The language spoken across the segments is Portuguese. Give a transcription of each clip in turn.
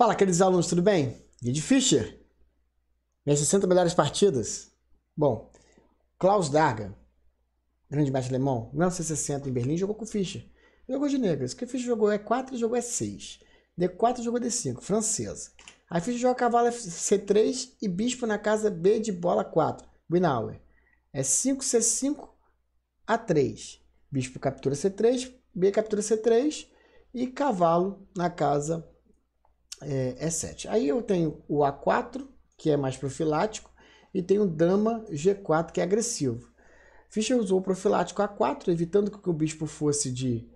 Fala, queridos alunos, tudo bem? Guide é Fischer, minhas 60 melhores partidas. Bom, Klaus Darga, grande mestre alemão, 1960 em Berlim, jogou com Fischer. Jogou de negras, que Fischer jogou E4 é e jogou é E6. D4 jogou D5, francesa. Aí Fischer joga cavalo C3 e bispo na casa B de bola 4, Winauer. É 5, C5, A3. Bispo captura C3, B captura C3 e cavalo na casa B é, é e 7. Aí eu tenho o A4, que é mais profilático, e tenho o dama G4, que é agressivo. Fischer usou o profilático A4, evitando que o bispo fosse de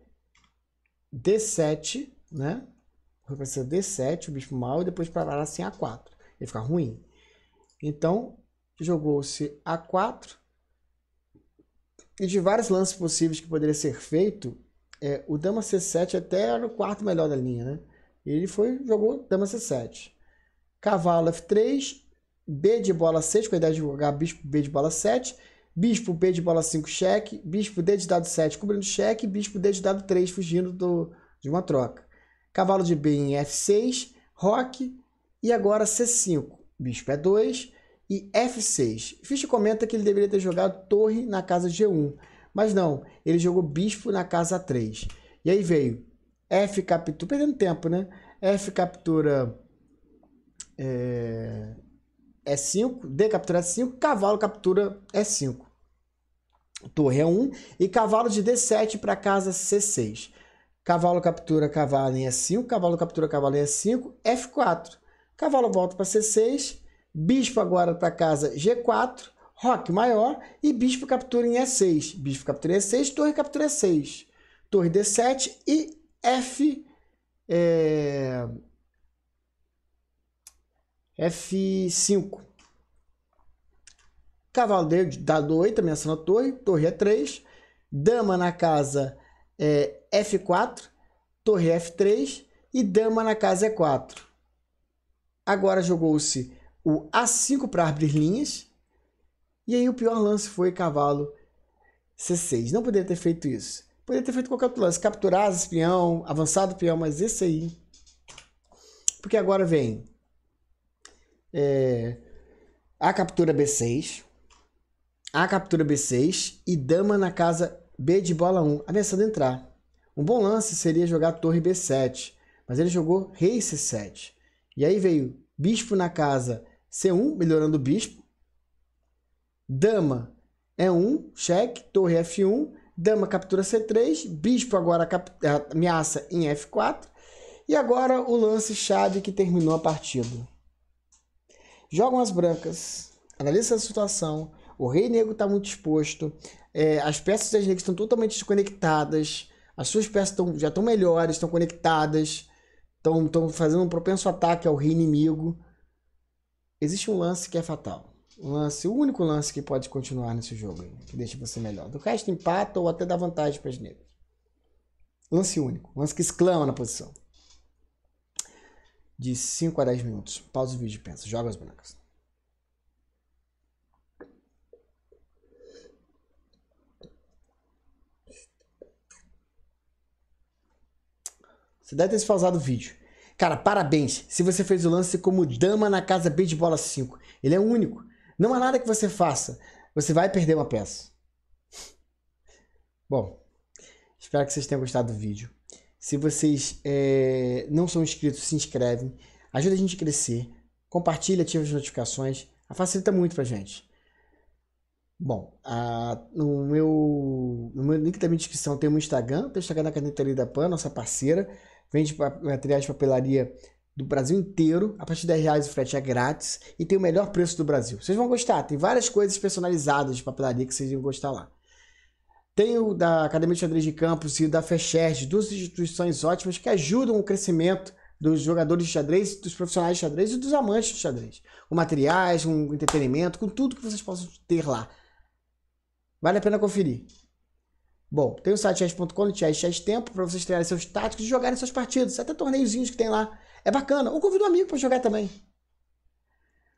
D7, né? Foi para ser D7, o bispo mal, e depois para assim A4. Ia ficar ruim. Então, jogou-se A4. E de vários lances possíveis que poderia ser feito, é, o dama C7 até era o quarto melhor da linha, né? Ele foi jogou dama c7. Cavalo f3, B de bola 6, com a ideia de jogar bispo B de bola 7, bispo B de bola 5, cheque, bispo D de dado 7, cobrindo cheque, bispo D de dado 3, fugindo do, de uma troca. Cavalo de B em f6, roque, e agora c5, bispo e2 é e f6. Fisch comenta que ele deveria ter jogado torre na casa g1, mas não, ele jogou bispo na casa 3. E aí veio F captura, perdendo tempo, né? F captura é, E5, D captura E5, cavalo captura E5. Torre é 1 e cavalo de D7 para casa C6. Cavalo captura cavalo em E5, cavalo captura cavalo em E5, F4. Cavalo volta para C6, bispo agora para casa G4, roque maior e bispo captura em E6. Bispo captura em E6, torre captura E6. Torre D7 e F é, F5. dá dado 8, ameaçando a torre, torre é 3 Dama na casa é, F4, torre F3 e dama na casa E4. É Agora jogou-se o A5 para abrir linhas. E aí o pior lance foi cavalo C6. Não poderia ter feito isso. Poderia ter feito qualquer outro lance. Capturar as espião, avançado espião, mas esse aí. Porque agora vem é, a captura B6. A captura B6 e dama na casa B de bola 1, ameaçando entrar. Um bom lance seria jogar torre B7, mas ele jogou rei C7. E aí veio bispo na casa C1, melhorando o bispo. Dama E1, é cheque, torre F1, Dama captura C3, Bispo agora é, ameaça em F4. E agora o lance-chave que terminou a partida. Jogam as brancas, analisa a situação. O rei negro está muito exposto, é, as peças das negras estão totalmente desconectadas, as suas peças tão, já estão melhores, estão conectadas, estão fazendo um propenso ataque ao rei inimigo. Existe um lance que é fatal lance, o único lance que pode continuar nesse jogo, que deixa você melhor. Do resto, empata ou até dá vantagem para as negras. Lance único, lance que exclama na posição. De 5 a 10 minutos. Pausa o vídeo e pensa. Joga as bonecas. Você deve ter se pausado o vídeo. Cara, parabéns se você fez o lance como dama na casa B de bola 5. Ele é único. Não há nada que você faça. Você vai perder uma peça. Bom, espero que vocês tenham gostado do vídeo. Se vocês é, não são inscritos, se inscrevem. Ajuda a gente a crescer. Compartilha, ativa as notificações. Facilita muito pra gente. Bom, a, no, meu, no meu link da minha descrição tem o meu Instagram. Tem o Instagram da Canetaria da Pan, nossa parceira. Vende materiais de papelaria do Brasil inteiro. A partir de 10 o frete é grátis e tem o melhor preço do Brasil. Vocês vão gostar, tem várias coisas personalizadas de papelaria que vocês vão gostar lá. Tem o da Academia de Xadrez de Campos e da FECHERG, duas instituições ótimas que ajudam o crescimento dos jogadores de xadrez, dos profissionais de xadrez e dos amantes de xadrez. Com materiais, com entretenimento, com tudo que vocês possam ter lá. Vale a pena conferir. Bom, tem o site chess.com, chess, chess tempo, para vocês treinarem seus táticos e jogarem seus partidos, até torneiozinhos que tem lá. É bacana. Ou convido um amigo para jogar também.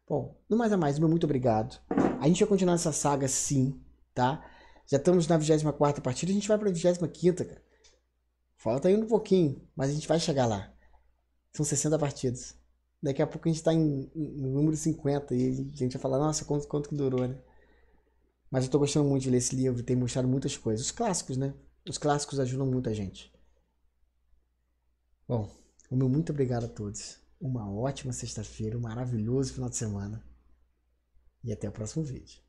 Bom, no mais a mais, meu muito obrigado. A gente vai continuar essa saga sim, tá? Já estamos na 24 partida, a gente vai para a 25, cara. Falta ainda um pouquinho, mas a gente vai chegar lá. São 60 partidas. Daqui a pouco a gente está em, em, número 50 e a gente vai falar, nossa, quanto, quanto que durou, né? Mas eu estou gostando muito de ler esse livro, tem mostrado muitas coisas. Os clássicos, né? Os clássicos ajudam muito a gente. Bom, o meu muito obrigado a todos. Uma ótima sexta-feira, um maravilhoso final de semana. E até o próximo vídeo.